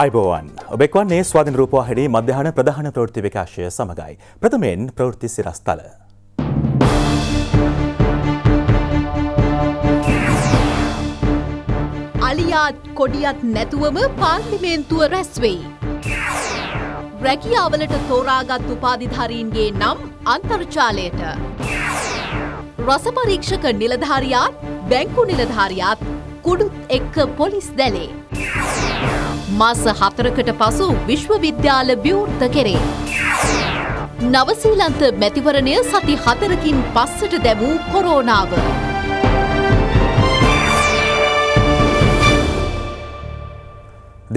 අයිබෝවන් ඔබෙක්වන්නේ ස්වාධන රූපවාහිනි මධ්‍යහන ප්‍රධාන ප්‍රවෘත්ති විකාශය සමඟයි. ප්‍රථමයෙන් ප්‍රවෘත්ති සිරස්තල. අලියාත් කොඩියත් නැතුවම පාර්ලිමේන්තුව රැස්වෙයි. රැකියාවලට තෝරාගත් උපාධිධරීන්ගේ නම් අන්තර්ජාලයට. රසපරීක්ෂක නිලධාරියාත් බැංකු නිලධාරියාත් කුඩුත් එක්ක පොලිස් දැලේ. මස හතරකට පසු විශ්වවිද්‍යාල විවෘත කෙරේ. නවසීලන්ත මැතිවරණය සති හතරකින් පස්සට දැමූ කොරෝනාව.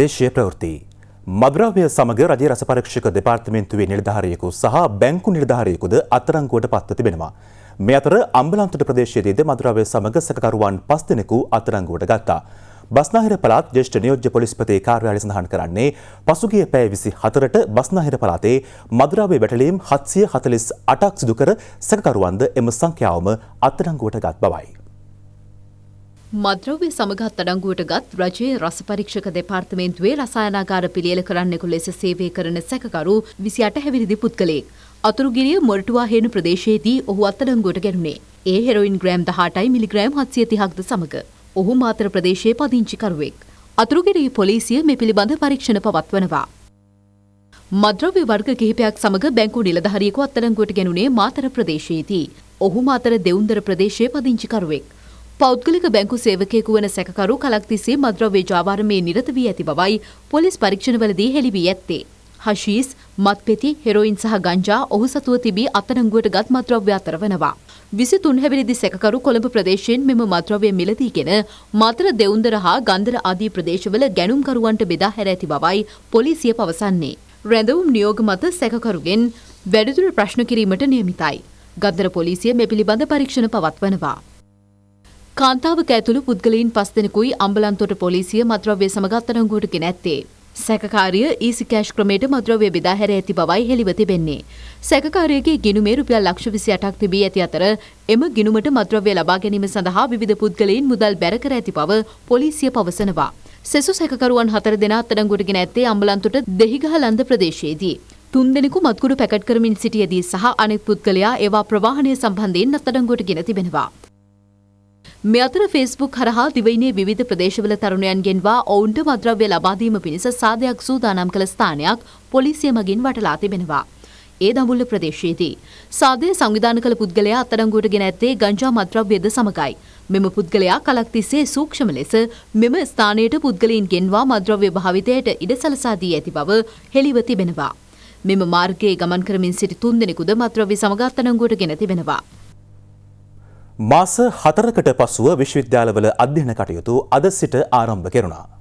දේශය ප්‍රවෘති. මද්‍රව්‍ය සමග රජ රස පරක්ෂක දෙපාර්තමෙන්න්තුවේ නිර්ධාරයකු සහ බැංකු නිර්ධාරයකුද අතරංගුවට පත්ව තිබෙනවා. මේ අතර අම්බලන්තට ප්‍රදේශයේද මදුරාවය සමග සකකරුවන් පස් දෙනෙකු අතරංගුවට ගත්තා. බස්නාහිර පළාත් ජ්‍යෙෂ්ඨ නියෝජ්‍ය පොලිස්පති කාර්යාලය සඳහන් කරන්නේ පසුගිය පැය 24ට බස්නාහිර පළාතේ මදුරාවේ වැටලීම් 748ක් සිදු කර සැකකරුවන්ද එම සංඛ්‍යාවම අත්අඩංගුවට ගත් බවයි. මද්‍රව්‍ය සමගත් අඩංගුවට ගත් රජයේ රස පරීක්ෂක දෙපාර්තමේන්තුවේ රසායනාගාර පිළියෙල කරන්නෙකු ලෙස සේවය කරන සැකකරු විසි අට හැවිරිදි පුද්ගලයෙක්. අතුරුගිරිය මොරටුවා හේන ප්‍රදේශයේදී ඔහු අත්අඩංගුවට ගැනුණේ. ඒ හෙරොයින් ග්‍රෑම් දහටයි මිලිග්‍රෑම් හත්සිය තිහක්ද සමඟ. ඔහු මාතර ප්‍රදේශයේ පදිංචිකරුවෙක්. අතුරුගිරි පොලිසිය මේ පිළිබඳ පරීක්ෂණ පවත්වනවා. මද්‍රව්‍ය වර්ග කිහිපයක් සමග බැංකු නිලධාරියෙකු අත්අඩංගුවට ගැනුණේ මාතර ප්‍රදේශයේදී. ඔහු මාතර දෙවුන්දර ප්‍රදේශයේ පදිංචිකරුවෙක්. පෞද්ගලික බැංකු සේවකයෙකු වන සැකකරු කලක් තිස්සේ මද්‍රව්‍ය ජාවාරමේ නිරත වී ඇති බවයි පොලිස් පරීක්ෂණවලදී හෙළි වී ඇත්තේ. හෂීස්, මත්පෙති, හෙරොයින් සහ ගංජා ඔහු සතුව තිබී අත්අඩංගුවට ගත් මද්‍රව්‍ය අතර වනවා. විසි තුන්හැවිලි දිසැකරු කොළඹ ප්‍රදේශයෙන් මෙම මත්‍රවය මිලදීගෙන මතර දෙවුන්දර හා ගන්දර ආදී ප්‍රදේශවල ගැනුම්කරුවන්ට බෙදා හැර ඇති බවයි පොලිසිය පවසන්නේ. රැඳවුම් නියෝග මත සැකකරුගෙන් වැඩිදුර ප්‍රශ්න කිරීමට නියමිතයි. ගන්දර පොලිසිය මෙ පිළිබඳ පරීක්ෂණ පවත්වනවා. කාන්තාවක ඇතුළු පුද්ගලයින් පස් දෙනෙකුයි අම්බලන්තොට පොලිසිය මත්‍රව්‍ය සමග අත්අඩංගුවට ගෙන ඇත්තේ. සැකකාරිය ඊසිකෑශ් e ක්‍රමයට මද්‍රව්‍ය බෙදාහැර ඇති බවයි හෙළිව තිබෙන්නේ. සැකකාරයගේ ගිනුමේ රුපියල් ලක්ෂ විසි අටක් තිබී ඇති අතර එම ගිනුමට මද්‍රව්‍ය ලබා ගැනීම සඳහා විධ පුද්ගලයින් මුදල් බැරකර ඇති බව පොලිසිය පවසනවා. සෙසු සැකරුවන් හතර දෙෙන අත්තරංගුටගෙන ඇත්තේ අම්බලන්තුට දෙහිගහ ලන්ද ප්‍රදේශයේදී. තුන් දෙනෙකු මත්කුඩු පැකට් කරමින් සිටියදී සහ අනෙක් පුද්ගලයා ඒවා ප්‍රවාහණය සම්බන්ධයෙන් අත්තරංගුවට ගෙන තිබෙනවා. මේ අතර ෆේස්බුක් හරහා දිවයිනේ විවිධ ප්‍රදේශවල තරුණයන්ගෙන්වා ඔවුන්ට මද්‍රව්‍ය ලබාදීම පිණිස සාදයක් සූදානම් කළ ස්ථානයක් පොලිසිය මගින් වටලා තිබෙනවා. ඒ දඹුල්ල ප්‍රදේශයේදී. සාදය සංවිධාන කළ පුද්ගලයා අත්අඩංගුවට ගෙන ඇත්තේ ගංජා මද්‍රව්‍යද සමගයි. මෙම පුද්ගලයා කලක් තිස්සේ සූක්ෂම ලෙස මෙම ස්ථානයට පුද්ගලයින්ගෙන්වා මද්‍රව්‍ය භාවිතයට ඉඩ සලසා දී ඇති බව හෙළිව තිබෙනවා. මෙම මාර්ගයේ ගමන් කරමින් සිටි තුන්දෙනෙකුද මද්‍රව්‍ය සමග අත්අඩංගුවට ගෙන තිබෙනවා. මාස හතරකට පසුව විශ්වවිද්‍යාලවල අධ්‍යයන කටයුතු අද සිට ආරම්භ කෙරුණා.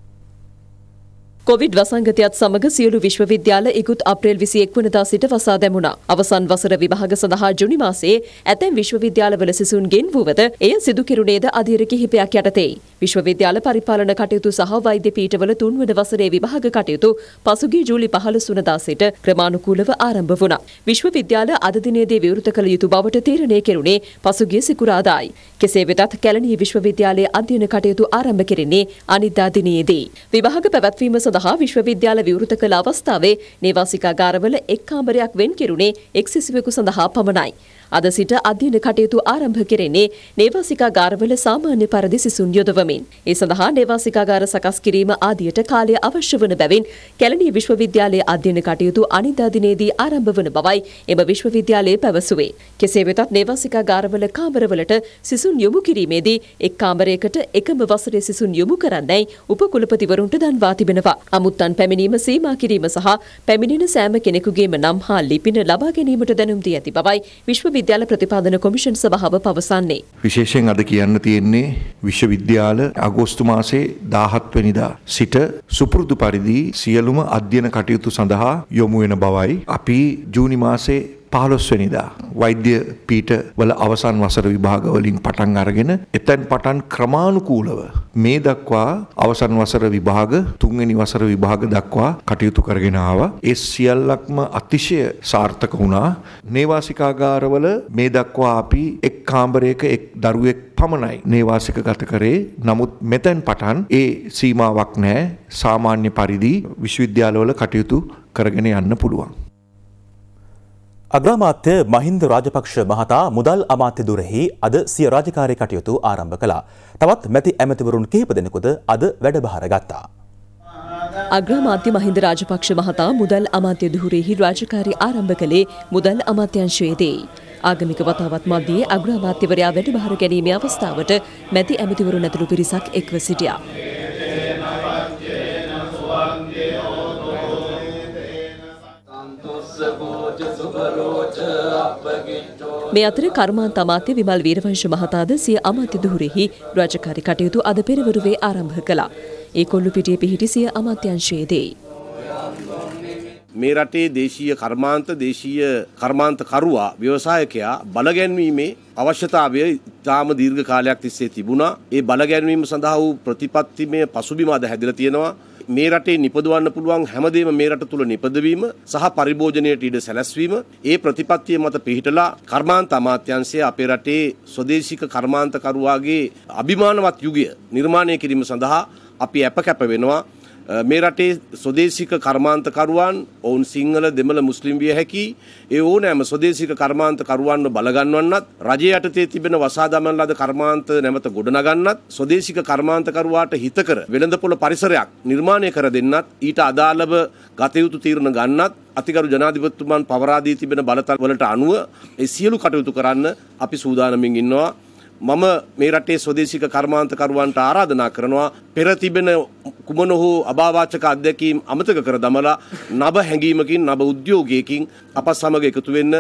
කොවිඩ් වසංගතයත් සමඟ සියලු විශ්වවිද්‍යාල ඉකුත් අප්‍රේල් 21 වනදා සිට වසා දැමුණා. අවසන් වසර විභාග සඳහා ජුනි මාසයේ ඇතැම් විශ්වවිද්‍යාලවල සිසුන්ගෙන් වුවද එය සිදු කෙරුණේද අධීර කිහිපයක් යටතේ. විශ්වවිද්‍යාල පරිපාලන කටයුතු සහ වෛද්‍ය පීඨවල තුන්වන වසරේ විභාග කටයුතු පසුගිය ජූලි 15 වනදා සිට ක්‍රමානුකූලව ආරම්භ වුණා. විශ්වවිද්‍යාල අද දිනයේදී විවෘත කළ යුතු බවට තීරණය කෙරුණේ පසුගිය සිකුරාදායි. කෙසේ වෙතත් කැලණිය විශ්වවිද්‍යාලයේ අධ්‍යයන කටයුතු ආරම්භ කෙරෙන්නේ අනිද්දා දිනයේදී. විභාග පැවැත්වීම සඳහා සහ විශ්වවිද්‍යාල විවෘත කළ අවස්ථාවේ නේවාසිකාගාරවල එක් කාමරයක් වෙන් කෙරුණේ එක් සිසුවෙකු සඳහා පමණයි. අද සිට අධ්‍යයන කටයුතු ආරම්භ කෙරෙන්නේ නේවාසිකාගාරවල සාමාන්‍ය පරිදි සිසුන් යොදවමින්. ඒ සඳහා නේවාසිකාගාර සකස් කිරීම ආදියට කාලය අවශ්‍ය වන බැවින් කැලණිය විශ්වවිද්‍යාලයේ අධ්‍යයන කටයුතු අනිදා දිනේදී ආරම්භ වන බවයි එම විශ්වවිද්‍යාලය පැවසුවේ. කෙසේ වෙතත් නේවාසිකාගාරවල කාමරවලට සිසුන් යොමු කිරීමේදී එක් කාමරයකට එකම වසරේ සිසුන් යොමු කරන්නයි උපකුලපතිවරුන්ට දන්වා තිබෙනවා. අමුත්තන් පැමිණීම සීමා කිරීම සහ පැමිණෙන සෑම කෙනෙකුගේම නම් හා ලිපින ලබා ගැනීමට දැනුම් දී ඇති බවයි විශ්වවිද්‍යාලය විශ්වවිද්‍යාල ප්‍රතිපාදන කොමිෂන් සභාව පවසන්නේ. විශේෂයෙන් අද කියන්න තියෙන්නේ විශ්වවිද්‍යාල අගෝස්තු මාසේ 17 වෙනිදා සිට සුපුරුදු පරිදි සියලුම අධ්‍යයන කටයුතු සඳහා යොමු වෙන බවයි අපි ජූනි මාසේ 15 වෙනිදා වෛද්‍ය පීඨ වල අවසන් වසර විභාග වලින් පටන් අරගෙන එතෙන් පටන් ක්‍රමානුකූලව මේ දක්වා අවසන් වසර විභාග තුන්වෙනි වසර විභාග දක්වා කටයුතු කරගෙන ආවා. ඒ සියල්ලක්ම අතිශය සාර්ථක වුණා. නේවාසිකාගාරවල මේ දක්වා අපි එක් කාමරයක එක් දරුවෙක් පමණයි නේවාසික ගත කරේ. නමුත් මෙතෙන් පටන් ඒ සීමාවක් නැහැ. සාමාන්‍ය පරිදි විශ්වවිද්‍යාලවල කටයුතු කරගෙන යන්න පුළුවන්. අග්‍රාමාත්‍ය මහින්ද රාජපක්ෂ මහතා මුදල් අමාත්‍ය දුරෙහි අද සිය රාජකාරී කටයුතු ආරම්භ කළා. තවත් මැති ඇමතිවරුන් කිහිප දෙනෙකුද අද වැඩභාර ගත්තා. අග්‍රාමාත්‍ය මහින්ද රාජපක්ෂ මහතා මුදල් අමාත්‍ය දුරෙහි රාජකාරී ආරම්භ කළේ මුදල් අමාත්‍යංශයේදී. ආගමික වතාවත් මැදියේ අග්‍රාමාත්‍යවරයා වැඩභාර ගැනීමේ අවස්ථාවට මැති ඇමතිවරුන් ඇතුළු පිරිසක් එක්ව සිටියා. මේ අතර කර්මාන්ත අමාත්‍ය විමල් වීරවංශ මහතාද සිය අමාත්‍ය දුහුරෙහි රාජකාරී කටයුතු අද පෙරවරුවේ ආරම්භ කළා. ඒ කොල්ලුපිටියේ පිහිටි සිය අමාත්‍යංශයේදී. මේ රටේ දේශීය කර්මාන්ත දේශීය කර්මාන්ත කරුවා ව්‍යවසායකයා බලගැන්වීමේ අවශ්‍යතාවය ඉතාම දීර්ඝ කාලයක් තිස්සේ තිබුණා. ඒ බලගැන්වීම සඳහා වූ ප්‍රතිපත්තිමය පසුබිම අද හැදිලා තියෙනවා. මේ රටේ නිපදවන්න පුළුවන් හැමදේම මේ රට තුල නිපදවීම සහ පරිභෝජනයට ඉඩ සැලැස්වීම ඒ ප්‍රතිපත්තිය මත පිහිටලා කර්මාන්ත අමාත්‍යාංශය අපේ රටේ ස්වදේශික කර්මාන්තකරුවාගේ අභිමානවත් යුගය නිර්මාණය කිරීම සඳහා අපි අප කැප වෙනවා මේ රටේ ස්වදේශික කර්මාන්තකරුවන් ඔවුන් සිංහල දෙමළ මුස්ලිම් විය හැකි ඒ ඕනෑම ස්වදේශික කර්මාන්තකරුවන්ව බලගන්වන්නත් රජය යටතේ තිබෙන වසා දමන ලද කර්මාන්ත නැමත ගොඩනගන්නත් ස්වදේශික කර්මාන්තකරුවාට හිතකර වෙළඳපොළ පරිසරයක් නිර්මාණය කර දෙන්නත් ඊට අදාළව ගතයුතු තීරණ ගන්නත් අතිකරු ජනාධිපතිතුමන් පවරා දී තිබෙන බලතල වලට අනුව ඒ සියලු කටයුතු කරන්න අපි සූදානමින් ඉන්නවා මම මේ රටේ ස්වදේශික කර්මාන්තකරුවන්ට ආරාධනා කරනවා පෙර තිබෙන කුමන හෝ අභාවාචක අධ්‍යක්ීම් අමතක කර දමලා නබ හැඟීමකින් නබ උද්‍යෝගයකින් අප සමග එකතු වෙන්න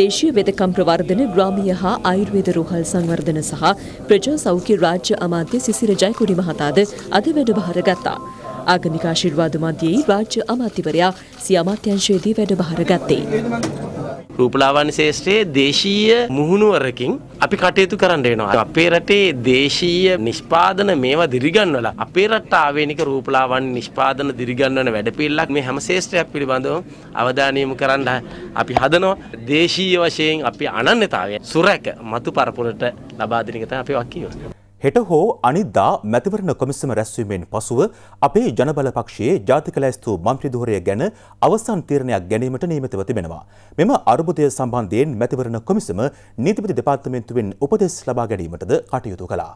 දේශීය වෙදකම් ප්‍රවර්ධන ග්‍රාමීය හා ආයුර්වේද රෝහල් සංවර්ධන සහ ප්‍රජා සෞඛ්‍ය රාජ්‍ය අමාත්‍ය සිසිර ජයකුඩි මහතාද අද වැඩබහර ගත්තා. ආගමික ආශිර්වාද මධ්‍යයේ රාජ්‍ය අමාත්‍යවරයා සිය අමාත්‍යංශයේදී වැඩබහර ගත්තේ. රූපලාවන්‍ය ශේෂ්ත්‍රයේ දේශීය මුහුණුවරකින් අපි කටයුතු කරන්න වෙනවා. අපේ රටේ දේශීය නිෂ්පාදන මේවා දිරිගන්වලා අපේ රට ආවේනික රූපලාවන්‍ය නිෂ්පාදන දිරිගන්වන වැඩපිළිවෙලක් මේ හැම ශේෂ්ත්‍රයක් පිළිබඳව අවධානය යොමු කරන්න අපි හදනවා. දේශීය වශයෙන් අපි අනන්‍යතාවය සුරැක මතු පරපුරට ලබා දෙන එක තමයි අපි වාක්‍යය. හෙට හෝ අනිද්දා මැතිවරණ කොමිසම රැස්වීමෙන් පසුව අපේ ජනබල පක්ෂයේ ජාතික ලැයිස්තු මන්ත්‍රීධූරය ගැන අවසන් තීරණයක් ගැනීමට නියමිතව තිබෙනවා. මෙම අර්බුදය සම්බන්ධයෙන් මැතිවරණ කොමිසම නීතිපති දෙපාර්තමේන්තුවෙන් උපදෙස් ලබා ගැනීමටද කටයුතු කළා.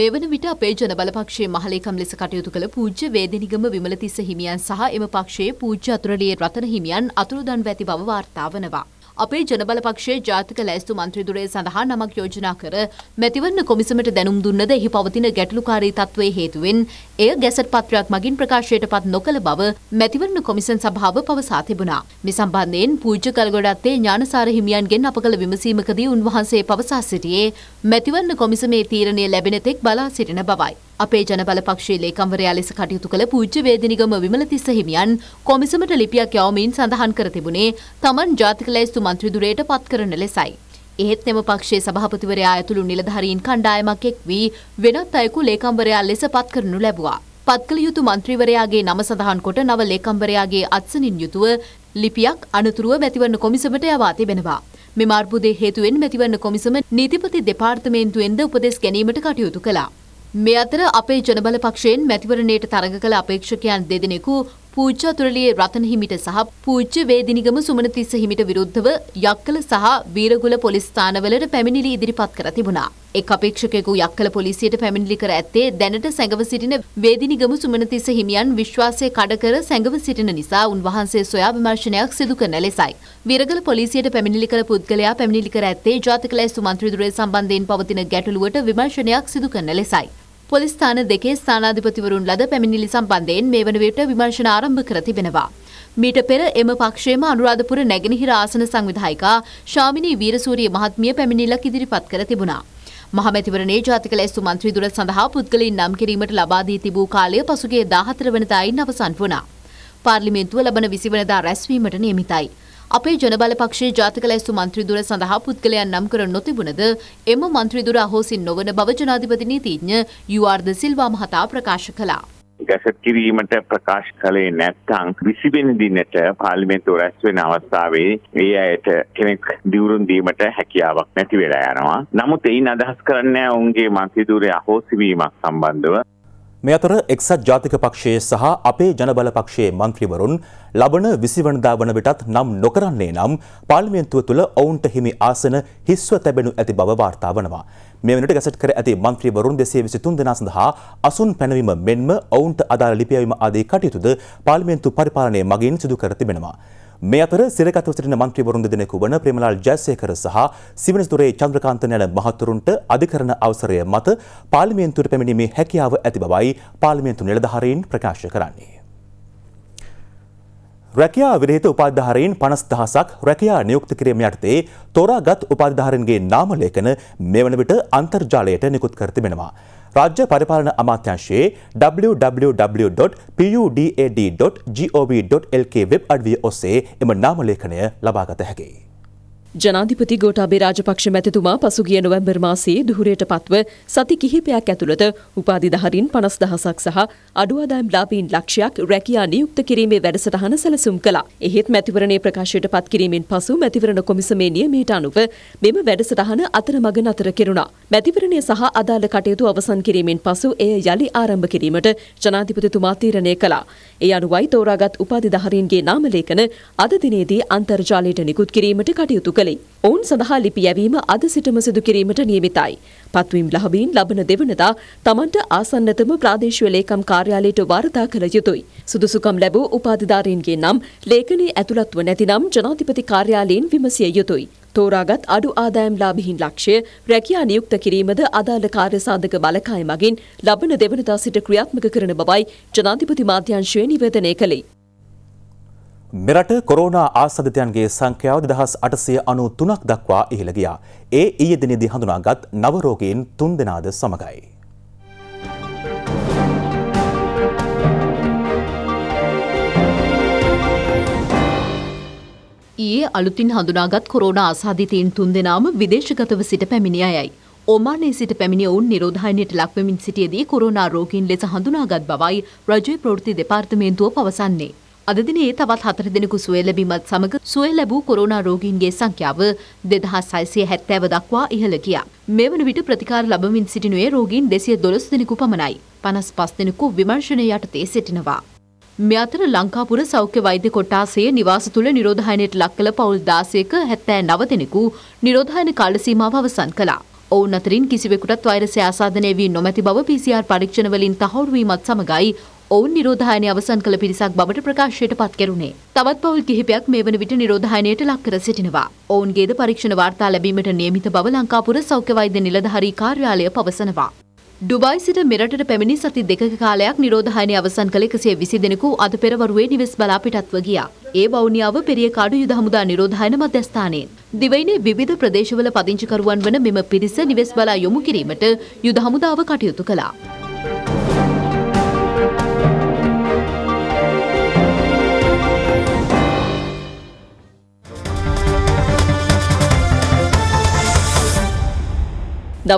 මෙවන විට අපේ ජනබලපක්ෂයේ මහලේකම් ලෙස කටයුතු කළ පූජ්‍ය වේදිනිගම විමලතිස්ස හිමියන් සහ එම පක්ෂයේ පූජ්‍ය අතුරලියේ රතන හිමියන් අතුරුදන් වැති බව වාර්තා වනවා. අපේ ජනබල පක්ෂයේ ජාතික ලැයිස්තු මන්ත්‍රීදුරේ සඳහා නමක් යෝජනා කර මැතිවරණ කොමිසමට දැනුම් දුන්නද එහි පවතින ගැටලුකාරී තත්ත්වයේ හේතුවෙන් එය ගැසට් පත්‍රයක් මගින් ප්‍රකාශයට පත් නොකළ බව මැතිවරණ කොමිසන් සභාව පවසා තිබුණා. මේ සම්බන්ධයෙන් පූජ්‍ය කල්ගොඩත්තේ ඥානසාර හිමියන්ගෙන් අප කළ විමසීමකදී උන්වහන්සේ පවසා සිටියේ මැතිවරණ කොමිසමේ තීරණය ලැබෙන තෙක් බලා සිටින බවයි. අපේ ජනබල පක්ෂයේ ලේකම්වරයා ලෙස කටයුතු කළ පූජ්‍ය වේදිනිගම විමලතිස්ස හිමියන් කොමිසමට ලිපියක් යවමින් සඳහන් කර තිබුණේ තමන් ජාතික ලැයිස්තු මන්ත්‍රීදුරයට පත් කරන ලෙසයි. එහෙත් එම පක්ෂයේ සභාපතිවරයා ඇතුළු නිලධාරීන් කණ්ඩායමක් එක් වී වෙනත් අයෙකු ලේකම්වරයා ලෙස පත් කරනු ලැබුවා. පත්කළ යුතු මන්ත්‍රීවරයාගේ නම සඳහන් කොට නව ලේකම්වරයාගේ අත්සනින් යුතුව ලිපියක් අනතුරුව මැතිවරණ කොමිසමට යවා තිබෙනවා. මෙම අර්බුදේ හේතුවෙන් මැතිවරණ කොමිසම නීතිපති දෙපාර්තමේන්තුවෙන්ද උපදෙස් ගැනීමට කටයුතු කළා. මේ අතර අපේ ජනබල පක්ෂයෙන් මැතිවරණයට තරඟ කළ අපේක්ෂකයන් දෙදෙනෙකු පූජ්‍ය අතුරලියේ රතන හිමිට සහ පූජ්‍ය වේදිනිගම සුමන තිස්ස හිමිට විරුද්ධව යක්කල සහ වීරගුල පොලිස් ස්ථානවලට පැමිණිලි ඉදිරිපත් කර තිබුණා. එක් අපේක්ෂකයෙකු යක්කල පොලිසියට පැමිණිලි කර ඇත්තේ දැනට සැඟව සිටින වේදිනිගම සුමන තිස්ස හිමියන් විශ්වාසය කඩ කර සැඟව සිටින නිසා උන්වහන්සේ සොයා විමර්ශනයක් සිදු කරන ලෙසයි. වීරගල පොලිසියට පැමිණිලි කළ පුද්ගලයා පැමිණිලි කර ඇත්තේ ජාතික ලැයිස්තු මන්ත්‍රීදුරය සම්බන්ධයෙන් පවතින ගැටලුවට විමර්ශනයක් සිදු කරන ලෙසයි. පොලිස් ස්ථාන දෙකේ ස්ථානාධිපතිවරුන් ලද පැමිණිලි සම්බන්ධයෙන් මේ වන විට විමර්ශන ආරම්භ කර තිබෙනවා. මීට පෙර එම පක්ෂයේම අනුරාධපුර නැගෙනහිර ආසන සංවිධායිකා ශාමිනී වීරසූරිය මහත්මිය පැමිණිල්ලක් ඉදිරිපත් කර තිබුණා. මහමැතිවරණේ ජාතික ලැස්තු මන්ත්‍රී දුර සඳහා පුද්ගලයින් නම් කිරීමට ලබා දී තිබූ කාලය පසුගිය 14 වෙනිදායින් අවසන් වුණා. පාර්ලිමේන්තුව ලබන 20 වෙනිදා රැස්වීමට නියමිතයි. අපේ ජනබලපක්ෂයේ ජාතික ලැයිස්තු මන්ත්‍රීදුර සඳහා පුද්ගලයන් නම් කර නොතිබුණද එම මන්ත්‍රීදුර අහෝසි නොවන බව ජනාධිපති නීතිඥ යුආර් ද සිල්වා මහතා ප්‍රකාශ කළා. ගැසට් කිරීමට ප්‍රකාශ කළේ නැත්නම් විසිවෙනි දිනට පාර්ලිමේන්තුව රැස් වෙන අවස්ථාවේ ඒ අයට කෙනෙක් දිවුරුම් දීමට හැකියාවක් නැති වෙලා යනවා. නමුත් එයින් අදහස් කරන්නේ ඔවුන්ගේ මන්ත්‍රීදුරේ අහෝසි වීමක් සම්බන්ධව මේ අතර එක්සත් ජාතික පක්ෂයේ සහ අපේ ජනබල පක්ෂයේ මන්ත්‍රීවරුන් ලබන 20 වෙනිදා වන විටත් නම් නොකරන්නේ නම් පාර්ලිමේන්තුව තුළ ඔවුන්ට හිමි ආසන හිස්ව තැබෙනු ඇති බව වාර්තා වනවා. මේ වෙනට ගැසට් කර ඇති මන්ත්‍රීවරුන් 223 දෙනා සඳහා අසුන් පැනවීම මෙන්ම ඔවුන්ට අදාළ ලිපියවීම ආදී කටයුතුද පාර්ලිමේන්තු පරිපාලනය මගින් සිදු කර තිබෙනවා. මේ අතර සිරකත්ව සිටින මන්ත්‍රීවරුන් දෙදෙනෙකු වන ප්‍රේමලාල් ජයසේකර සහ සිවනස්තුරේ චන්ද්‍රකාන්ත යන මහතුරුන්ට අධිකරණ අවසරය මත පාර්ලිමේන්තුවට පැමිණීමේ හැකියාව ඇති බවයි පාර්ලිමේන්තු නිලධාරීන් ප්‍රකාශ කරන්නේ. රැකයා විරහිත උපාධාරයෙන් පනස් දහසක් රැකයා නියුක්ත කිරීම යටතේ තෝරාගත් උපාධාරන්ගේ නාමලේඛන මෙවන විට අන්තර්ජාලයට නිකුත් කර තිබෙනවා. රාජ්‍ය පරිපාලන අමාත්‍යංශයේ www.puda.gov.lk වෙබ් අඩවිය ඔස්සේ එම නාමලේඛනය ලබාගත හැකියි. ජනාධිපති ගෝටාබේ රාජපක්ෂ මැතිතුමා පසුගිය නොවැම්බර් මාසයේ දුහුරයට පත්ව සති කිහිපයක් ඇතුළත උපාධිධහරින් පනස් දහසක් සහ අඩුවදායම් ලාබීන් ලක්ෂයක් රැකයා නියුක්ත කිරීමේ වැඩසටහන සැලසුම් කළා. එහෙත් මැතිවරණේ ප්‍රකාශයට පත් කිරීමෙන් පසු මැතිවරණ කොමිසමේ නියමයට අනුව මෙම වැඩසටහන අතරමඟ නතර කෙරුණා. මැතිවරණය සහ අදාළ කටයුතු අවසන් කිරීමෙන් පසු එය යළි ආරම්භ කිරීමට ජනාධිපතිතුමා තීරණය කළා. ඒ අනුවයි තෝරාගත් උපාධිධහරින්ගේ නාමලේඛන අද දිනේදී අන්තර්ජාලයට නිකුත් කිරීමට කටයුතු කළා. කළේ. ඔවුන් සඳහා ලිපි යැවීම අද සිටම සිදු කිරීමට නියමිතයි. පත්වීම් ලහබීන් ලබන දෙවනදා තමන්ට ආසන්නතම ප්‍රාදේශීය ලේකම් කාර්යාලයට වාර්තා කළ යුතුයි. සුදුසුකම් ලැබූ උපාධිධාරීන්ගේ නම් ලේඛනයේ ඇතුළත්ව නැතිනම් ජනාධිපති කාර්යාලයෙන් විමසිය යුතුයි. තෝරාගත් අඩු ආදායම් ලාභිහින් ලක්ෂය රැකියා නියුක්ත කිරීමද අදාළ කාර්ය සාධක බලකාය මගින් ලබන දෙවනදා සිට ක්‍රියාත්මක කරන බවයි ජනාධිපති මාධ්‍යංශය නිවේදනය කළේ. මෙරට කොරෝනා ආසධිතයන්ගේ සංඛ්‍යාව දෙදහස් අටසය අනු තුනක් දක්වා ඉහළ ගියා. ඒ ඊයේ දිනේදී හඳුනාගත් නවරෝගීන් තුන් දෙනාද සමගයි. ඊයේ අලුතින් හඳුනාගත් කොරෝනා ආසාධිතයින් තුන් දෙනාම විදේශගතව සිට පැමිණි අයයි. ඔමානයේ සිට පැමිණි ඔවුන් නිරෝධායනයට ලක්වමින් සිටියේදී කොරෝනා රෝගීන් ලෙස හඳුනාගත් බවයි රජයේ ප්‍රවෘත්ති දෙපාර්තමේන්තුව පවසන්නේ. අද දිනේ තවත් හතර දෙනෙකු සුවය ලැබීමත් සමග සුවය ලැබූ කොරෝනා රෝගීන්ගේ සංඛ්‍යාව 2670 දක්වා ඉහළ ගියා. මෙවන විට ප්‍රතිකාර ලබමින් සිටිනුයේ රෝගීන් 212 දෙනෙකු පමණයි. 55 දෙනෙකු විමර්ශනය යටතේ සිටිනවා. මේ අතර ලංකාපුර සෞඛ්‍ය වෛද්‍ය කොට්ටාසයේ නිවාස තුල නිරෝධායනයට ලක් කළ පවුල් 16ක 79 දෙනෙකු නිරෝධායන කාල සීමාව අවසන් කළා. ඔවුන් අතරින් කිසිවෙකුටත් වෛරසය ආසාදනය වී නොමැති බව PCR පරීක්ෂණවලින් තහවුරු වීමත් සමගයි ඔවුන් නිරෝධායනය අවසන් කළ පිරිසක් බවට ප්‍රකාශයට පත් කෙරුණේ. තවත් පවුල් කිහිපයක් මේ වන විට නිරෝධායනයට ලක් කර සිටිනවා. ඔවුන්ගේද පරීක්ෂණ වාර්තා ලැබීමට නියමිත බව ලංකාපුර සෞඛ්‍ය වෛද්‍ය නිලධාරී කාර්යාලය පවසනවා. ඩුබයි සිට මෙරටට පැමිණි සති දෙක කාලයක් නිරෝධායනය අවසන් කළ එකසේ විසි දෙනෙකු අද පෙරවරුවේ නිවෙස් බලා පිටත්ව ගියා. ඒ බෞනියාව පෙරියකාඩු යුද හමුදා නිරෝධායන මධ්‍යස්ථානයේ. දිවයිනේ විවිධ ප්‍රදේශවල පදිංචිකරුවන් වන මෙම පිරිස නිවෙස් බලා යොමු කිරීමට යුද හමුදාව කටයුතු කළා.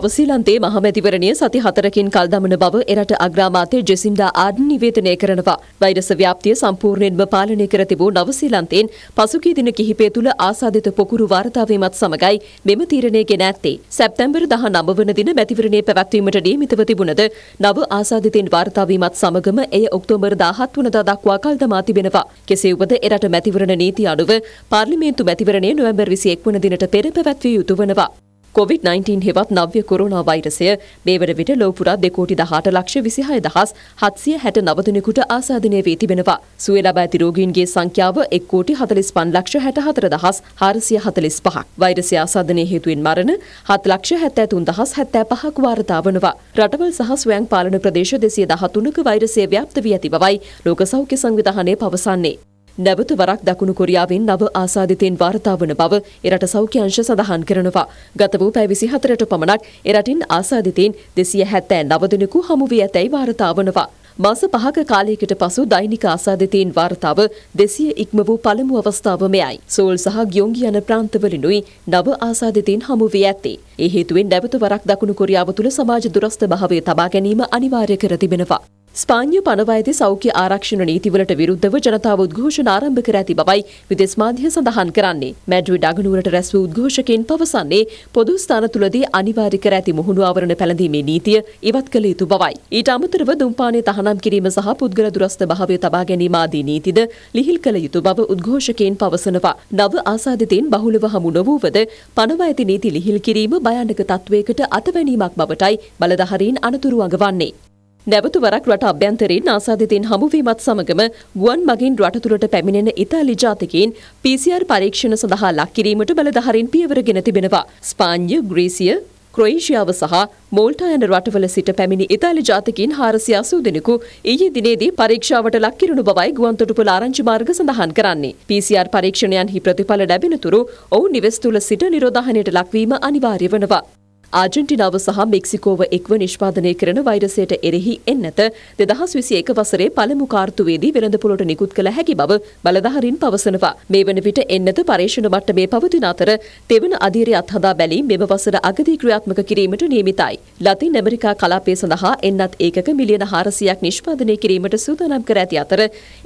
දවසේ ලන්තේ මහමැතිවරණය සති හතරකින් කල් දමන බව එරට අග්‍රාමාත්‍ය ජෙසින්ඩා ආඩන් නිවේදනය කරනවා. වෛරස ව්‍යාප්තිය සම්පූර්ණයෙන්ම පාලනය කර තිබූ නවසීලන්තයෙන් පසුගිය දින කිහිපය තුළ ආසාදිත පොකුරු වාර්තාවීමත් සමගයි මෙම තීරණය ගෙන ඇත්තේ. සැප්තැම්බර් 19 වන දින මැතිවරණය පැවැත්වීමට නියමිතව තිබුණද නව ආසාදිතෙන් වාර්තාවීමත් සමගම එය ඔක්තෝබර් 17 වනදා දක්වා කල් දමා තිබෙනවා. කෙසේ වුවද එරට මැතිවරණ නීති අනුව පාර්ලිමේන්තු මැතිවරණය නොවැම්බර් 21 වන දිනට පෙර පැවැත්විය යුතු වනවා. කොවිD-19 හෙවත් නව්‍ය කොරෝනා වෛරසය බේවර විට ලෝපුරා දෙකෝටි දහට ලක්ෂ විසිහය දහස් හත්සිය හැට නවදනෙකුට ආසාධනය වී තිබෙනවා. සුවේ ලබ ඇති රෝගීන්ගේ සංඛ්‍යාව එක්කෝටි හතලිස් පන් ලක්ෂ හැට හතර දහස් හාරසිය හතලිස් පහක්. වෛරසය ආසාධනය හේතුවෙන් මරණ හත් ලක්ෂ හැත්තෑ තුන් දහස් හැත්තෑ පහක් වාර්තා වනවා. රටවල් සහ ස්වයං පාලන ප්‍රදේශ දෙසිය දහතුනක වෛරසය ව්‍යාප්ත වී ඇති බවයි ලෝක සෞඛ්‍ය සංවිධානය පවසන්නේ. නැවත වරක් දකුණු කොරියාවෙන් නව ආසාධිතයෙන් වාර්තා වන බව එරට සෞඛ්‍ය අංශ සඳහන් කරනවා. ගත වූ පැය 24ට පමණක් එරටින් ආසාධිතයින් 279 දෙනෙකු හමු වී ඇතැයි වාර්තා වනවා. මාස පහක කාලයකට පසු දෛනික ආසාධිතයින් වාර්තාව 200 ඉක්ම වූ පළමු අවස්ථාව මෙයයි. සෝල් සහ ගියොංගි යන ප්‍රාන්තවලිනුයි නව ආසාධිතයින් හමු වී ඇත්තේ. ඒ හේතුවෙන් නැවත වරක් දකුණු කොරියාව තුළ සමාජ දුරස්ථභාවය තබා ගැනීම අනිවාර්ය කර තිබෙනවා. ස්පාඤ්ඤ පණවයිති සෞඛ්‍ය ආරක්ෂණ නීතිවලට විරුද්ධව ජනතාව උද්ඝෝෂණ ආරම්භ කර ඇති බවයි විදේශ මාධ්‍ය සඳහන් කරන්නේ. මැඩ්‍රිඩ් අගනුවරට රැස් වූ උද්ඝෝෂකයන් පවසන්නේ පොදු ස්ථාන තුලදී අනිවාර්ය කර ඇති මුහුණු ආවරණ පැළඳීමේ නීතිය ඉවත් කළ යුතු බවයි. ඊට අමතරව දුම්පානය තහනම් කිරීම සහ පුද්ගල දුරස්ත භාවය තබා ගැනීම ආදී නීතිද ලිහිල් කළ යුතු බව උද්ඝෝෂකයන් පවසනවා. නව ආසාදිතයින් බහුලව හමු නොවූවද පණවයිති නීති ලිහිල් කිරීම භයානක තත්වයකට අතවැණීමක් බවටයි බලධාරීන් අනතුරු අඟවන්නේ. නැවතු වරක් රට අභ්‍යන්තරයෙන් ආසාධිතයින් හමුවීමත් සමගම ගුවන් මගින් රටතුරට පැමිණෙන ඉතාලි ජාතිකයින් PCR පරීක්ෂණ සඳහා ලක් කිරීමට බලධාරීන් පියවර ගෙන තිබෙනවා. ස්පාඤ්ඤ, ග්‍රීසිය, ක්‍රොේෂියාව සහ මෝල්ටා යන රටවල සිට පැමිණි ඉතාලි ජාතිකයින් 480 දෙනෙකු ඊයේ දිනේදී පරීක්ෂාවට ලක් කිරුණු බවයි ගුවන්තොටුපොළ ආරංචි මාර්ග සඳහන් කරන්නේ. PCR පරීක්ෂණයන්හි ප්‍රතිඵල ලැබෙනතුරු ඔවුන් නිවෙස් තුල සිට නිරෝධාහනයට ලක්වීම අනිවාර්ය වෙනවා. ආජන්ටිනාව සහ මෙක්සිකෝව එක්ව නිෂ්පාදනය කරන වෛරසයට එරෙහි එන්නත දෙදහස් විසි එක වසරේ පළමු කාර්තුවේදී වෙළඳපොළට නිකුත් කළ හැකි බව බලධහරින් පවසනවා. මේ වන විට එන්නත පර්ේෂණ මට්ටමේ පවතින අතර තෙවන අධීරය අත්හදා බැලීම් මෙම වසර අගදී ක්‍රියාත්මක කිරීමට නියමිතයි. ලතින් ඇමරිකා කලාපය සඳහා එන්නත් ඒකක මිලියන හාරසියක් නිෂ්පාදනය කිරීමට සූදානම් කර ඇති අතර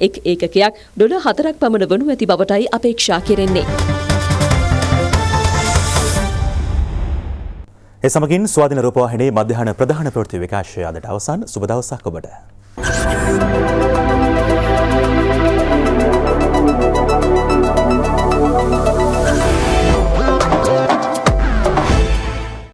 එක් ඒකකයක් ඩොල හතරක් පමණ වනු ඇති බවටයි අපේක්ෂා කෙරෙන්නේ. ඒ සමගින් ස්වාධීන රූපවාහිනී මධ්‍යහන ප්‍රධාන ප්‍රවෘත්ති විකාශය අදට අවසන් සුබ දවසක් ඔබට.